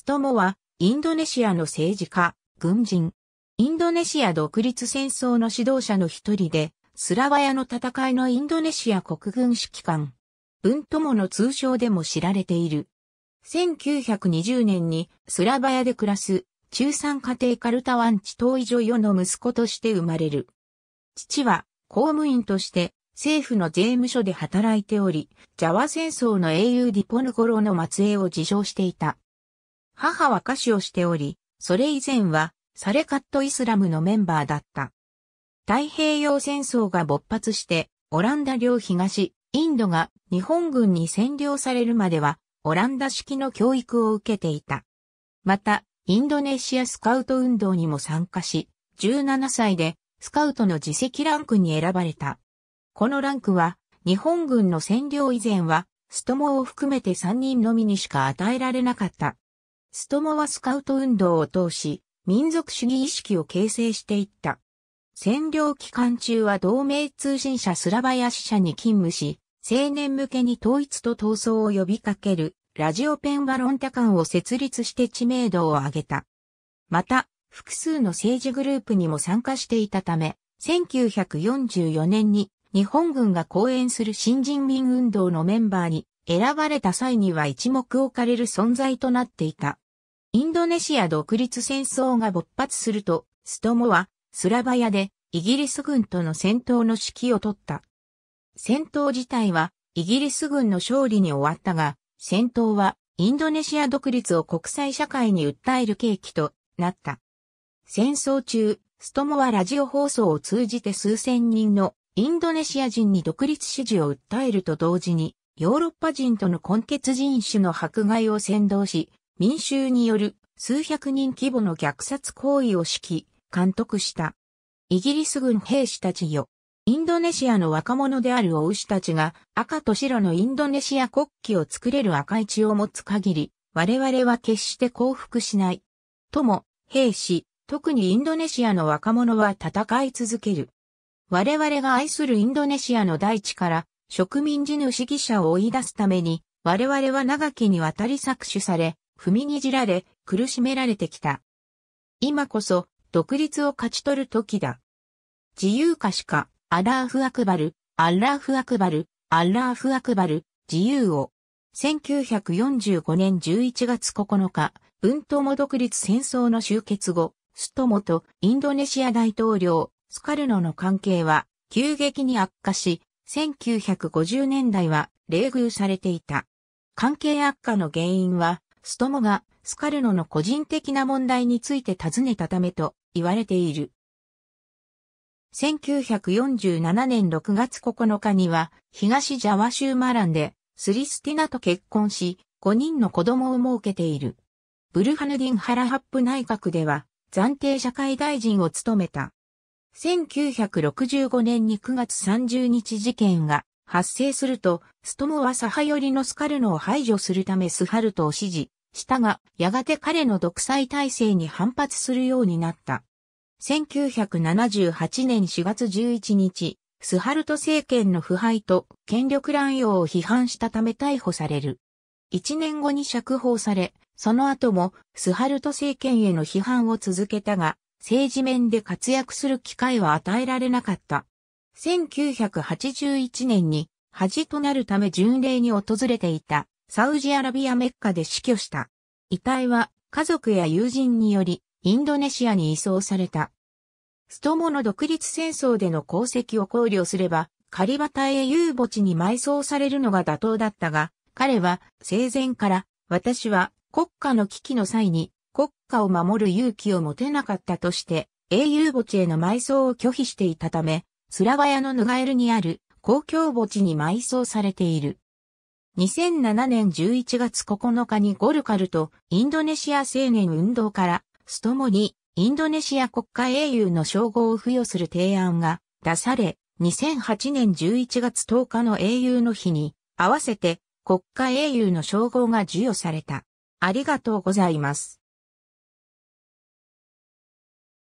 ストモは、インドネシアの政治家、軍人。インドネシア独立戦争の指導者の一人で、スラワヤの戦いのインドネシア国軍指揮官。文友の通称でも知られている。1920年にスラバヤで暮らす中産家庭カルタワン地頭位女よの息子として生まれる。父は公務員として政府の税務署で働いており、ジャワ戦争の英雄ディポヌゴロの末裔を自称していた。母は歌手をしており、それ以前はサレカットイスラムのメンバーだった。太平洋戦争が勃発して、オランダ領東、インドが日本軍に占領されるまでは、オランダ式の教育を受けていた。また、インドネシアスカウト運動にも参加し、17歳でスカウトの自責ランクに選ばれた。このランクは、日本軍の占領以前は、ストモを含めて3人のみにしか与えられなかった。ストモはスカウト運動を通し、民族主義意識を形成していった。占領期間中は同盟通信社スラバヤ支社に勤務し、青年向けに統一と闘争を呼びかける、ラジオペンバロンタ館を設立して知名度を上げた。また、複数の政治グループにも参加していたため、1944年に日本軍が講演する新人民運動のメンバーに選ばれた際には一目置かれる存在となっていた。インドネシア独立戦争が勃発すると、ストモはスラバヤでイギリス軍との戦闘の指揮を取った。戦闘自体はイギリス軍の勝利に終わったが、戦闘はインドネシア独立を国際社会に訴える契機となった。戦争中、ストモはラジオ放送を通じて数千人のインドネシア人に独立支持を訴えると同時に、ヨーロッパ人との根血人種の迫害を先導し、民衆による数百人規模の虐殺行為を指揮、監督した。イギリス軍兵士たちよ。インドネシアの若者であるお牛たちが赤と白のインドネシア国旗を作れる赤い血を持つ限り、我々は決して降伏しない。とも、兵士、特にインドネシアの若者は戦い続ける。我々が愛するインドネシアの大地から植民地主義者を追い出すために、我々は長きにわたり搾取され、踏みにじられ、苦しめられてきた。今こそ、独立を勝ち取る時だ。自由化しか、アラーフアクバル、アラーフアクバル、アラーフアクバル、自由を。1945年11月9日、文も独立戦争の終結後、ストモとインドネシア大統領、スカルノの関係は急激に悪化し、1950年代は冷遇されていた。関係悪化の原因は、ストモがスカルノの個人的な問題について尋ねたためと言われている。1947年6月9日には東ジャワ州マランでスリスティナと結婚し5人の子供を設けている。ブルハヌディン・ハラハップ内閣では暫定社会大臣を務めた。1965年に9月30日事件が発生すると、ストムは左派寄りのスカルノを排除するためスハルトを支持したが、やがて彼の独裁体制に反発するようになった。1978年4月11日、スハルト政権の腐敗と権力乱用を批判したため逮捕される。1年後に釈放され、その後もスハルト政権への批判を続けたが、政治面で活躍する機会は与えられなかった。1981年に恥となるため巡礼に訪れていたサウジアラビアメッカで死去した。遺体は家族や友人によりインドネシアに移送された。ストモの独立戦争での功績を考慮すればカリバタへ遊墓地に埋葬されるのが妥当だったが、彼は生前から私は国家の危機の際に家を守る勇気を持てなかったとして、英雄墓地への埋葬を拒否していたため、スラバヤのヌガエルにある公共墓地に埋葬されている。2007年11月9日にゴルカルとインドネシア青年運動からストモにインドネシア国家英雄の称号を付与する提案が出され、2008年11月10日の英雄の日に合わせて国家英雄の称号が授与された。ありがとうございます。